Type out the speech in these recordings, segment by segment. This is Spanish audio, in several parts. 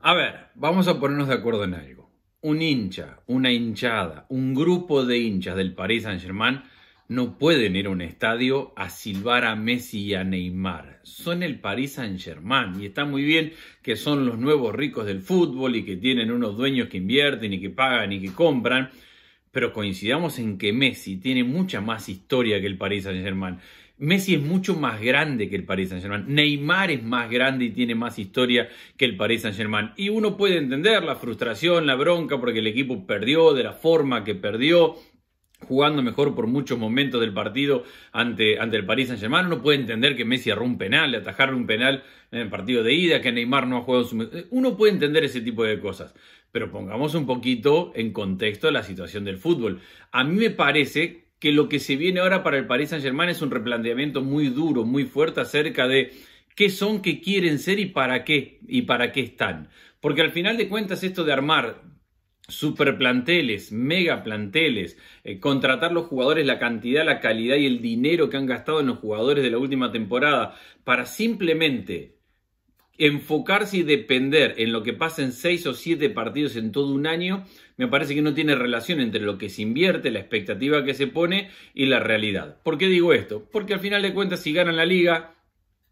A ver, vamos a ponernos de acuerdo en algo. Un hincha, una hinchada, un grupo de hinchas del Paris Saint-Germain no pueden ir a un estadio a silbar a Messi y a Neymar. Son el Paris Saint-Germain y está muy bien que son los nuevos ricos del fútbol y que tienen unos dueños que invierten y que pagan y que compran, pero coincidamos en que Messi tiene mucha más historia que el Paris Saint-Germain Messi es mucho más grande que el Paris Saint-Germain. Neymar es más grande y tiene más historia que el Paris Saint-Germain. Y uno puede entender la frustración, la bronca, porque el equipo perdió de la forma que perdió, jugando mejor por muchos momentos del partido ante, el Paris Saint Germain. Uno puede entender que Messi erró un penal, le atajaron un penal en el partido de ida, que Neymar no ha jugado su... Uno puede entender ese tipo de cosas. Pero pongamos un poquito en contexto la situación del fútbol. A mí me parece que lo que se viene ahora para el Paris Saint-Germain es un replanteamiento muy duro, muy fuerte acerca de qué son, qué quieren ser y para qué, y para qué están. Porque al final de cuentas esto de armar superplanteles, mega planteles, eh, contratar los jugadores, la cantidad, la calidad y el dinero que han gastado en los jugadores de la última temporada para simplemente enfocarse y depender en lo que pasen 6 seis o siete partidos en todo un año, me parece que no tiene relación entre lo que se invierte, la expectativa que se pone y la realidad. ¿Por qué digo esto? Porque al final de cuentas, si ganan la liga,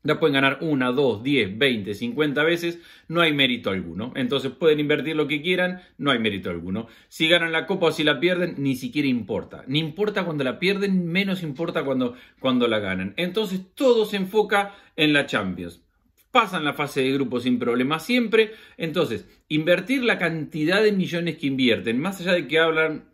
ya pueden ganar una, dos, diez, veinte, cincuenta veces, no hay mérito alguno. Entonces pueden invertir lo que quieran, no hay mérito alguno. Si ganan la copa o si la pierden, ni siquiera importa. Ni importa cuando la pierden, menos importa cuando, cuando la ganan. Entonces todo se enfoca en la Champions pasan la fase de grupo sin problemas siempre. Entonces, invertir la cantidad de millones que invierten, más allá de que hablan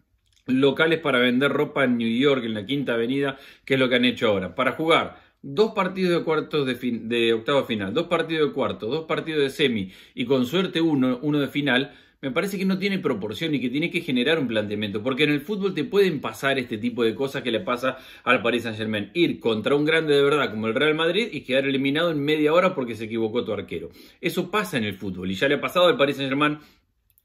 locales para vender ropa en New York, en la Quinta Avenida, que es lo que han hecho ahora, para jugar dos partidos de cuartos de, octavo final, dos partidos de cuarto, dos partidos de semi y con suerte uno, uno de final, me parece que no tiene proporción y que tiene que generar un planteamiento, porque en el fútbol te pueden pasar este tipo de cosas que le pasa al Paris Saint Germain, ir contra un grande de verdad como el Real Madrid y quedar eliminado en media hora porque se equivocó tu arquero. Eso pasa en el fútbol y ya le ha pasado al Paris Saint Germain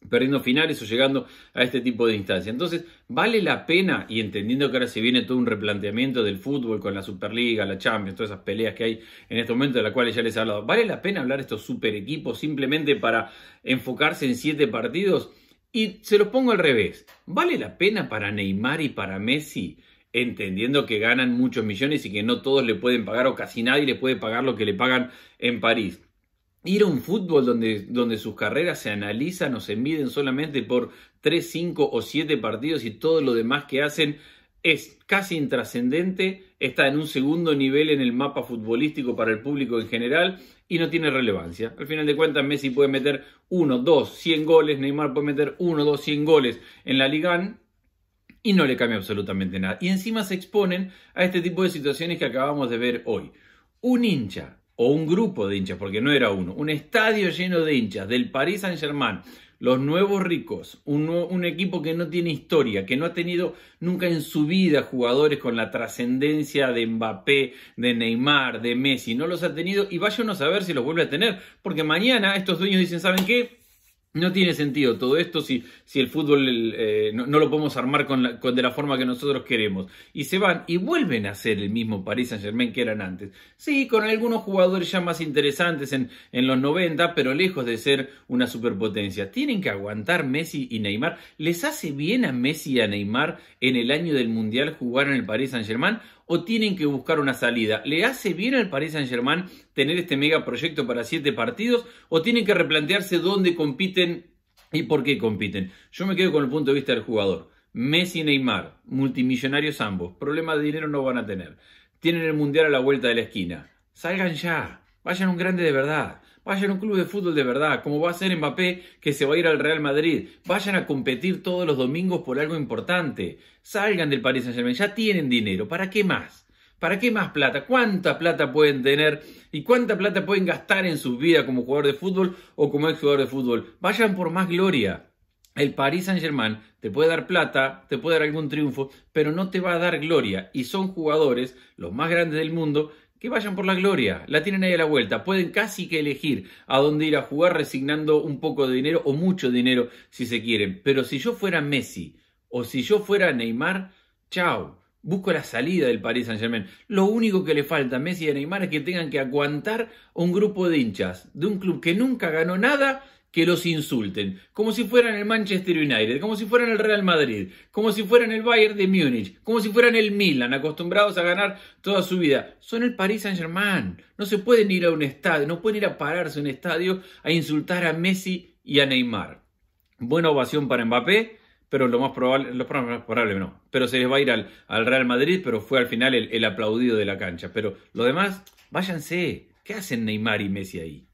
perdiendo finales o llegando a este tipo de instancias. Entonces, vale la pena, y entendiendo que ahora se viene todo un replanteamiento del fútbol con la Superliga, la Champions, todas esas peleas que hay en este momento de las cuales ya les he hablado, ¿vale la pena hablar de estos super equipos simplemente para enfocarse en siete partidos? Y se los pongo al revés, ¿vale la pena para Neymar y para Messi? entendiendo que ganan muchos millones y que no todos le pueden pagar o casi nadie le puede pagar lo que le pagan en París ir a un fútbol donde, sus carreras se analizan o se miden solamente por 3, 5 o 7 partidos y todo lo demás que hacen es casi intrascendente, está en un segundo nivel en el mapa futbolístico para el público en general y no tiene relevancia. Al final de cuentas, Messi puede meter 1, 2, 100 goles, Neymar puede meter 1, 2, 100 goles en la Liga y no le cambia absolutamente nada. Y encima se exponen a este tipo de situaciones que acabamos de ver hoy. Un hincha o un grupo de hinchas, porque no era uno, un estadio lleno de hinchas del Paris Saint-Germain, los nuevos ricos, un, un, equipo que no tiene historia, que no ha tenido nunca en su vida jugadores con la trascendencia de Mbappé, de Neymar, de Messi, no los ha tenido y vaya a saber si los vuelve a tener, porque mañana estos dueños dicen, ¿saben qué? No tiene sentido todo esto si, el fútbol eh, no, lo podemos armar con de la forma que nosotros queremos. Y se van y vuelven a ser el mismo Paris Saint Germain que eran antes. Sí, con algunos jugadores ya más interesantes en, en los 90, pero lejos de ser una superpotencia. Tienen que aguantar Messi y Neymar. ¿Les hace bien a Messi y a Neymar en el año del Mundial jugar en el Paris Saint Germain? o tienen que buscar una salida? ¿Le hace bien al Paris Saint-Germain tener este megaproyecto para siete partidos o tienen que replantearse dónde compiten y por qué compiten? Yo me quedo con el punto de vista del jugador. Messi y Neymar, multimillonarios ambos, problemas de dinero no van a tener. Tienen el mundial a la vuelta de la esquina. Salgan ya, vayan un grande de verdad. Vayan a un club de fútbol de verdad, como va a ser Mbappé que se va a ir al Real Madrid. Vayan a competir todos los domingos por algo importante. Salgan del Paris Saint Germain, ya tienen dinero, ¿para qué más? ¿Para qué más plata? ¿Cuánta plata pueden tener y cuánta plata pueden gastar en su vida como jugador de fútbol o como ex jugador de fútbol? Vayan por más gloria. El Paris Saint-Germain te puede dar plata, te puede dar algún triunfo, pero no te va a dar gloria. Y son jugadores, los más grandes del mundo, que vayan por la gloria, la tienen ahí a la vuelta, pueden casi que elegir a dónde ir a jugar resignando un poco de dinero o mucho dinero si se quieren, pero si yo fuera Messi o si yo fuera Neymar, chao, busco la salida del Paris Saint Germain. Lo único que le falta a Messi y a Neymar es que tengan que aguantar un grupo de hinchas de un club que nunca ganó nada que los insulten, como si fueran el Manchester United, como si fueran el Real Madrid, como si fueran el Bayern de Múnich, como si fueran el Milan, acostumbrados a ganar toda su vida. Son el Paris Saint-Germain. No se pueden ir a un estadio, no pueden ir a pararse a un estadio a insultar a Messi y a Neymar. Buena ovación para Mbappé, pero lo más probable, lo probable no, pero se les va a ir al, al Real Madrid, pero fue al final el, el aplaudido de la cancha. Pero lo demás, váyanse. ¿Qué hacen Neymar y Messi ahí?